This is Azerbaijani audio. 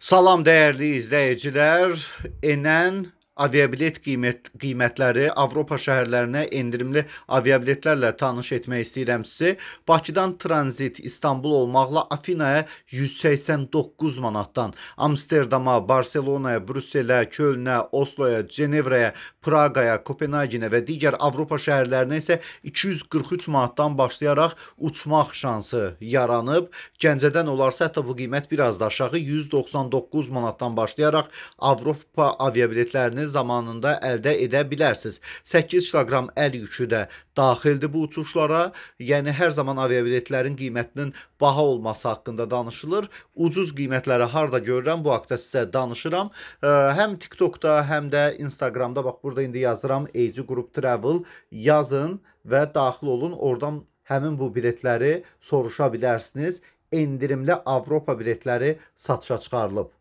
Salam değerli izleyiciler. Enen aviabilet qiymət qiymətləri Avropa şəhərlərinə endirimli aviabiletlərlə tanış etmək istəyirəm sizi. Bakıdan tranzit İstanbul olmaqla Afinaya 189 manatdan, Amsterdama, Barselonaya, Brüsselə, Kölnə, Osloya, Cenevrəyə, Praqaya, Kopenhagenə və digər Avropa şəhərlərinə isə 243 manatdan başlayaraq uçmaq şansı yaranıb. Gəncədən olarsa hətta bu qiymət biraz da aşağı 199 manatdan başlayaraq Avropa aviabiletlərini təxmin zamanında əldə edə bilərsiniz. 8 kq əl yükü də daxildir bu uçuşlara. Yəni hər zaman aviabiletlərin qiymətinin baha olması haqqında danışılır. Ucuz qiymətləri harda görürəm, bu haqqda sizə danışıram. Həm TikTokda, həm də Instagramda bax burada indi yazıram Age Group Travel yazın və daxil olun. Oradan həmin bu biletləri soruşa bilərsiniz. Endirimli Avropa biletləri satışa çıxarılıb.